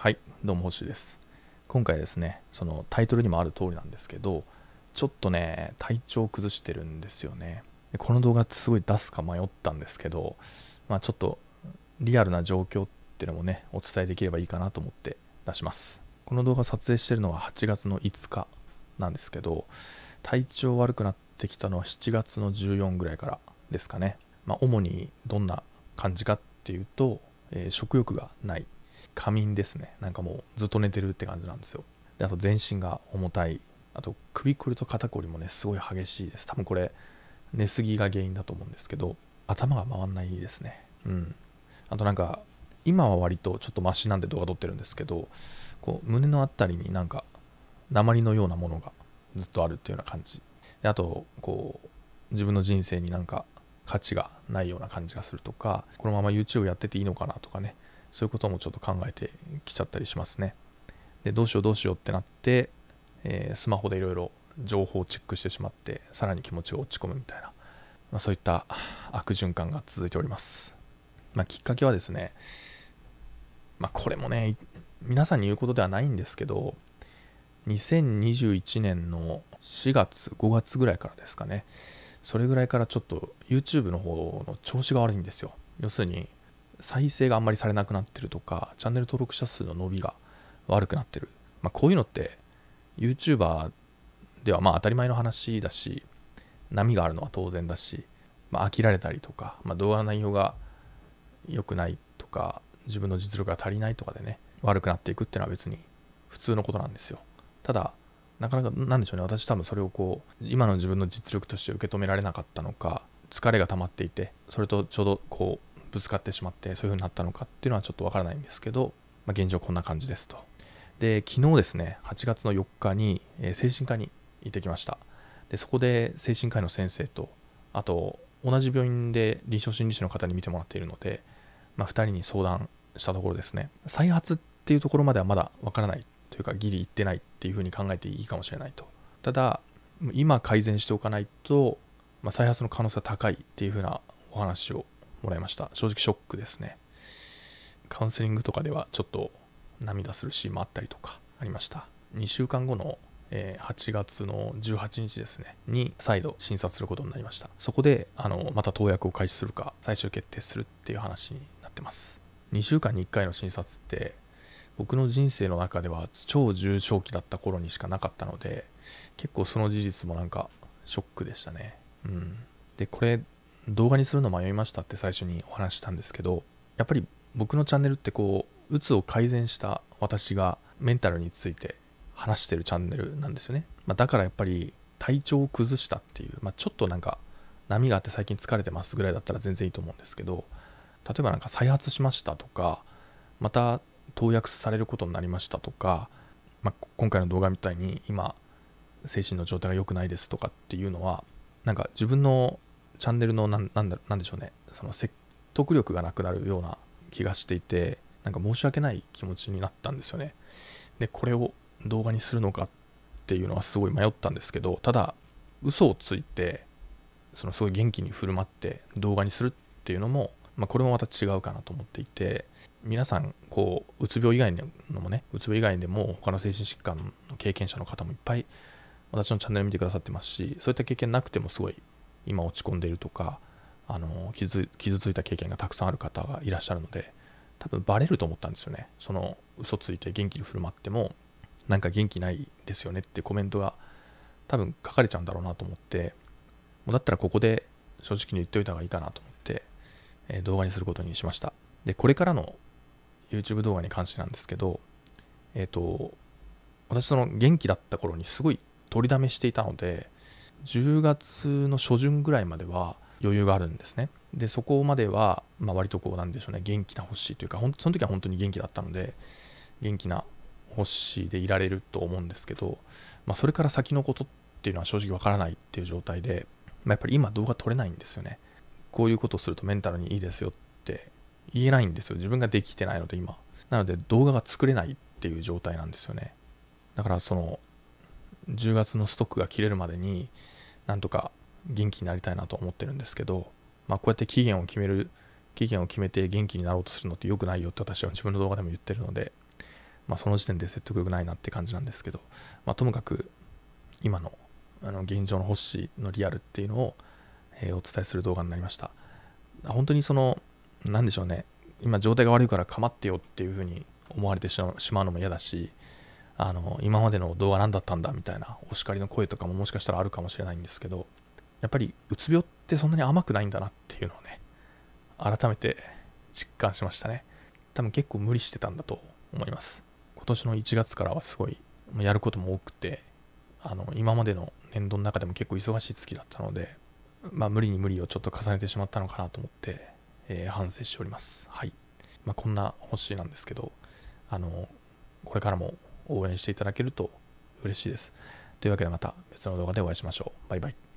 はい、どうも星です。今回ですね、そのタイトルにもある通りなんですけど、ちょっとね、体調を崩してるんですよね。でこの動画すごい出すか迷ったんですけど、まあ、ちょっとリアルな状況っていうのもね、お伝えできればいいかなと思って出します。この動画撮影してるのは8月の5日なんですけど、体調悪くなってきたのは7月の14ぐらいからですかね。まあ、主にどんな感じかっていうと、えー、食欲がない仮眠ですねなんかもうずっと寝てるって感じなんですよであと全身が重たいあと首くると肩こりもねすごい激しいです多分これ寝すぎが原因だと思うんですけど頭が回んないですねうんあとなんか今は割とちょっとマシなんで動画撮ってるんですけどこう胸の辺りになんか鉛のようなものがずっとあるっていうような感じであとこう自分の人生になんか価値がないような感じがするとかこのまま YouTube やってていいのかなとかねそういうこともちょっと考えてきちゃったりしますね。で、どうしようどうしようってなって、えー、スマホでいろいろ情報をチェックしてしまって、さらに気持ちが落ち込むみたいな、まあ、そういった悪循環が続いております。まあ、きっかけはですね、まあ、これもね、皆さんに言うことではないんですけど、2021年の4月、5月ぐらいからですかね、それぐらいからちょっと YouTube の方の調子が悪いんですよ。要するに、再生があんまりされなくなってるとか、チャンネル登録者数の伸びが悪くなってる。まあ、こういうのって、YouTuber ではまあ当たり前の話だし、波があるのは当然だし、まあ、飽きられたりとか、まあ、動画の内容が良くないとか、自分の実力が足りないとかでね、悪くなっていくっていうのは別に普通のことなんですよ。ただ、なかなか、なんでしょうね、私多分それをこう、今の自分の実力として受け止められなかったのか、疲れが溜まっていて、それとちょうどこう、ぶつかってしまってそういう風になったのかっていうのはちょっとわからないんですけど、まあ、現状こんな感じですと。で、昨日ですね、8月の4日に、え精神科に行ってきました。で、そこで精神科医の先生と、あと同じ病院で臨床心理士の方に診てもらっているので、まあ、2人に相談したところですね、再発っていうところまではまだわからないというか、ギリいってないっていうふうに考えていいかもしれないと。ただ、今改善しておかないと、まあ、再発の可能性は高いっていうふうなお話をもらいました正直ショックですねカウンセリングとかではちょっと涙するシーンもあったりとかありました2週間後のえ8月の18日ですねに再度診察することになりましたそこであのまた投薬を開始するか最終決定するっていう話になってます2週間に1回の診察って僕の人生の中では超重症期だった頃にしかなかったので結構その事実もなんかショックでしたねうんでこれ動画にするの迷いましたって最初にお話したんですけどやっぱり僕のチャンネルってこううつを改善した私がメンタルについて話してるチャンネルなんですよね、まあ、だからやっぱり体調を崩したっていう、まあ、ちょっとなんか波があって最近疲れてますぐらいだったら全然いいと思うんですけど例えば何か再発しましたとかまた投薬されることになりましたとか、まあ、今回の動画みたいに今精神の状態が良くないですとかっていうのはなんか自分のチャンネルのなんなんだなんでしょうねその説得力がなくなるような気がしていてなんか申し訳ない気持ちになったんですよねでこれを動画にするのかっていうのはすごい迷ったんですけどただ嘘をついてそのすごい元気に振る舞って動画にするっていうのも、まあ、これもまた違うかなと思っていて皆さんこううつ病以外のもねうつ病以外でも他の精神疾患の経験者の方もいっぱい私のチャンネル見てくださってますしそういった経験なくてもすごい今落ち込んでいるとかあの傷傷ついた経験がたくさんある方がいらっしゃるので多分バレると思ったんですよねその嘘ついて元気に振る舞ってもなんか元気ないですよねってコメントが多分書かれちゃうんだろうなと思ってもうだったらここで正直に言っておいた方がいいかなと思って、えー、動画にすることにしましたでこれからの YouTube 動画に関してなんですけどえっ、ー、と私その元気だった頃にすごい取りだめしていたので10月の初旬ぐらいまでは余裕があるんですね。でそこまでは、まあ、割とこうなんでしょうね元気な星というかほんその時は本当に元気だったので元気な星でいられると思うんですけど、まあ、それから先のことっていうのは正直わからないっていう状態で、まあ、やっぱり今動画撮れないんですよね。こういうことをするとメンタルにいいですよって言えないんですよ。自分ができてないので今。なので動画が作れないっていう状態なんですよね。だからその10月のストックが切れるまでになんとか元気になりたいなと思ってるんですけど、まあ、こうやって期限を決める期限を決めて元気になろうとするのって良くないよって私は自分の動画でも言ってるので、まあ、その時点で説得力ないなって感じなんですけど、まあ、ともかく今のあの現状の星のリアルっていうのを、えー、お伝えする動画になりました本当にその何でしょうね今状態が悪いから構ってよっていうふうに思われてしまうのも嫌だしあの今までの動画何だったんだみたいなお叱りの声とかももしかしたらあるかもしれないんですけどやっぱりうつ病ってそんなに甘くないんだなっていうのをね改めて実感しましたね多分結構無理してたんだと思います今年の1月からはすごいやることも多くてあの今までの年度の中でも結構忙しい月だったのでまあ無理に無理をちょっと重ねてしまったのかなと思って、えー、反省しておりますはい、まあ、こんな星なんですけどあのこれからも応援していただけると嬉しいです。というわけでまた別の動画でお会いしましょう。バイバイ。